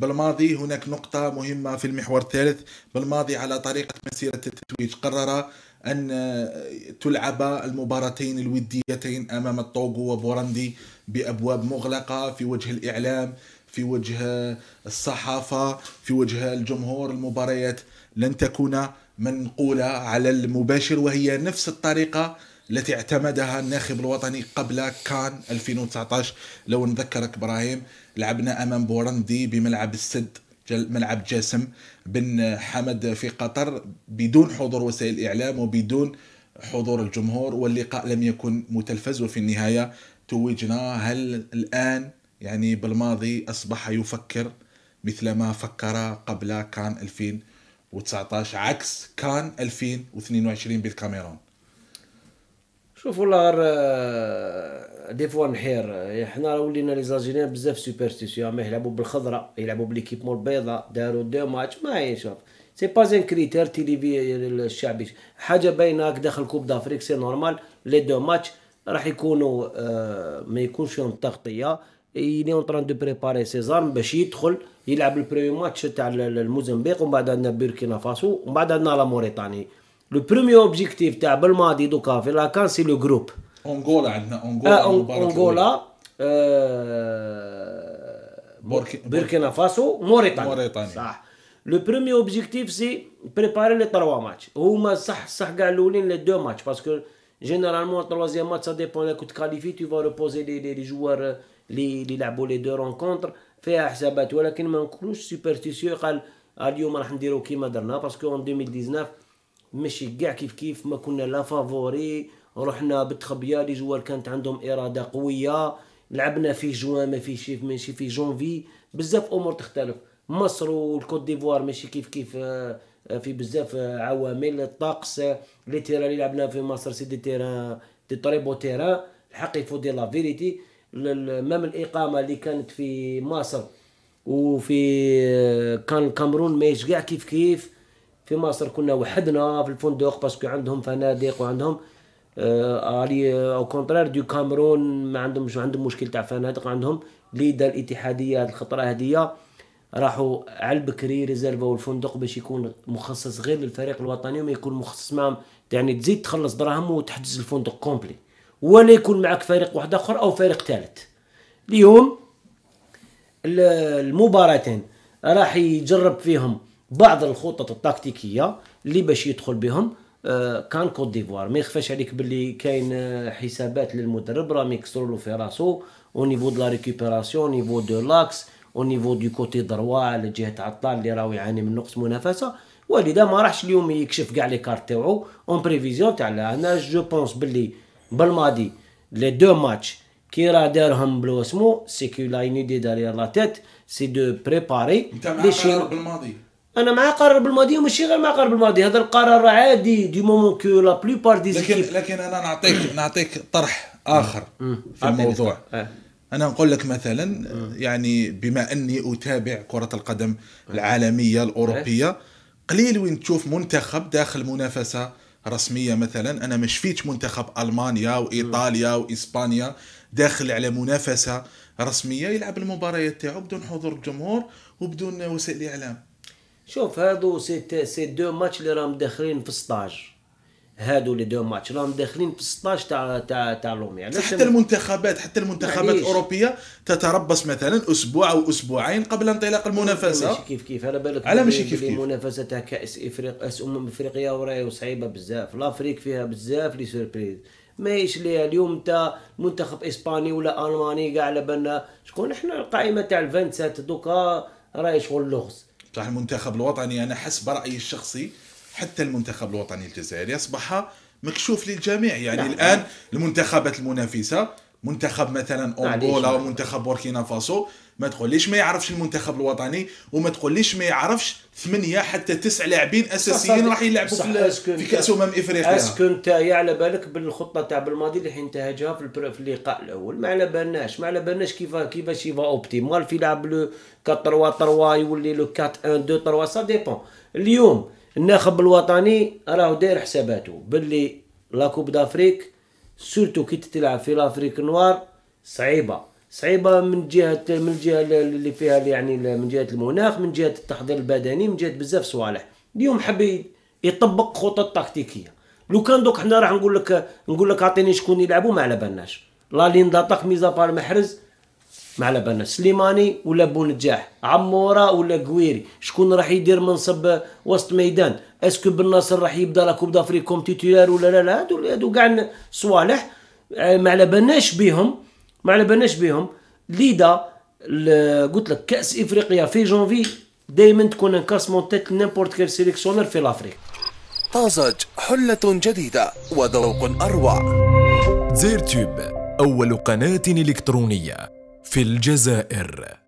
بالماضي هناك نقطة مهمة في المحور الثالث بالماضي على طريقة مسيرة التتويج قرر أن تلعب المباراتين الوديتين أمام الطوغو وبورندي بأبواب مغلقة في وجه الإعلام في وجه الصحافة في وجه الجمهور المباريات لن تكون منقولة على المباشر وهي نفس الطريقة التي اعتمدها الناخب الوطني قبل كان 2019 لو نذكرك ابراهيم لعبنا امام بورندي بملعب السد ملعب جاسم بن حمد في قطر بدون حضور وسائل الاعلام وبدون حضور الجمهور واللقاء لم يكن متلفز وفي النهايه توجنا هل الان يعني بالماضي اصبح يفكر مثل ما فكر قبل كان 2019 عكس كان 2022 بالكاميرون شوف والله غير دي فوا نحير آه، حنا راه ولينا لي زالجيريان بزاف سوبرستيسيون ما يلعبوا بالخضره يلعبوا بليكيبمون البيضاء داروا دو ماتش ما يشوف سي با ان كريتير تيليفي الشعبي حاجه باينه هاك داخل كوب دافريك سي نورمال لي دو ماتش راح يكونوا آه، ما يكونش فيهم تغطيه يلي اون تران دو بريباري سيزار باش يدخل يلعب البريو ماتش تاع الموزمبيق ومن بعد عندنا بوركينا فاسو ومن بعد عندنا لا موريتاني Le premier objectif de c'est le groupe. Angola, euh, euh, Burkina Faso, Mauritanie. Le premier objectif, c'est préparer les trois matchs. Les deux matchs, parce que généralement, le troisième match, ça dépend de la de Tu vas reposer les, joueurs, euh, les, les deux rencontres. Fais un on va temps. Tu vas superstitieux. Parce qu'en 2019, ماشي كاع كيف كيف ما كنا لا فافوري رحنا بتخبيه لي جوار كانت عندهم اراده قويه لعبنا في جوان ما في شي ماشي في جونفي بزاف امور تختلف مصر والكوت ديفوار ماشي كيف كيف آه، في بزاف آه، عوامل الطقس لي تيرا اللي لعبنا في مصر سي دي تيرا دي تري بو تيرا الحق يفو دي لا فيريتي مام الاقامه اللي كانت في مصر وفي آه، كان الكامرون ماهيش كاع كيف كيف في مصر كنا وحدنا في الفندق باسكو عندهم فنادق وعندهم الي او كونترير دو كامرون ما عندهمش عندهم مشكل تاع فنادق عندهم ليدا الاتحاديه هذه الخطره هذه راحوا على البكري ريزيرفو الفندق باش يكون مخصص غير للفريق الوطني وما يكون مخصص معهم يعني تزيد تخلص دراهم وتحجز الفندق كومبلي ولا يكون معك فريق واحد اخر او فريق ثالث اليوم المباراتين راح يجرب فيهم بعض الخطط التكتيكيه اللي باش يدخل بهم آه، كان كوت ديفوار ما يخفاش عليك باللي كاين آه، حسابات للمدرب راه ميكسروا له في راسو او نيفو دو لا ريكوبيراسيون نيفو دو لاكس او نيفو دو كوتي دروا على جهه عطال اللي راهو يعاني من نقص منافسه ولذا ما راحش اليوم يكشف كاع لي كارت تاعو اون بريفيزيون تاع انا جو بونس باللي بالماضي لي دو ماتش كي راه دارهم بلوسمو سي كو لا اون ايدي داري لا تيت سي دو بريباري انت مع بالماضي انا مع قرار بالماضي وماشي غير مع قرار بالماضي هذا القرار عادي دي مومون كو لا بلوبار دي لكن لكن انا نعطيك نعطيك طرح اخر في الموضوع آه. انا نقول لك مثلا يعني بما اني اتابع كره القدم آه. العالميه الاوروبيه قليل وين تشوف منتخب داخل منافسه رسميه مثلا انا ما شفيتش منتخب المانيا وايطاليا واسبانيا داخل على منافسه رسميه يلعب المباريات تاعو بدون حضور الجمهور وبدون وسائل الاعلام شوف هادو سي سي دو ماتش اللي راهم داخلين في 16 هادو لي دو ماتش راهم داخلين في 16 تاع تاع تاع لومي يعني حتى المنتخبات حتى المنتخبات الاوروبيه تتربص مثلا اسبوع او اسبوعين قبل انطلاق المنافسه ماشي كيف كيف على بالك على ماشي كيف كيف المنافسه تاع كاس افريقيا كاس امم افريقيا وراهي صعيبه بزاف لافريك فيها بزاف لي سوربريز ماهيش ليها اليوم انت منتخب اسباني ولا الماني كاع على بالنا شكون احنا القائمه تاع الفانسات دوكا راهي شغل لغز صح المنتخب الوطني أنا حسب رأيي الشخصي حتى المنتخب الوطني الجزائري أصبح مكشوف للجميع يعني نعم. الآن المنتخبات المنافسة منتخب مثلا او ومنتخب بوركينا فاسو ما تقوليش ما يعرفش المنتخب الوطني وما تقوليش ما يعرفش ثمانية حتى تسع لاعبين اساسيين راح يلعبوا في, في كاس امم افريقيا اسكو انت يا على بالك بالخطه تاع بالماضي اللي انتهجها في, في اللقاء الاول ما على بالناش ما على بالناش كيف كيفاش يفا اوبتيمال في يلعب لو 4 3 3 يولي لو 4 1 2 3 سا ديبون اليوم الناخب الوطني راه داير حساباته باللي لا كوب دافريك سورتو كي تلعب في لافريك نوار صعيبه صعيبه من جهه من الجهه اللي فيها يعني من جهه المناخ من جهه التحضير البدني من جهه بزاف صوالح اليوم حبي يطبق خطط تكتيكيه لو كان دوك حنا راح نقول لك نقول لك اعطيني شكون يلعبوا ما على بالناش لا لين داتاك ميزا بار محرز ما على بالنا سليماني ولا بونجاح عموره ولا قويري شكون راح يدير منصب وسط ميدان اسكو بن ناصر راح يبدا لا كوب دافريك كوم تيتولار ولا لا لا هادو هادو كاع صوالح ما على بالناش بيهم ما على بالناش بيهم ليدا قلت لك كاس افريقيا في جونفي دائما تكون ان مون تيت نيمبورت كيل سيليكسيونر في لافريك طازج حلة جديدة وذوق أروع زير تيوب أول قناة إلكترونية في الجزائر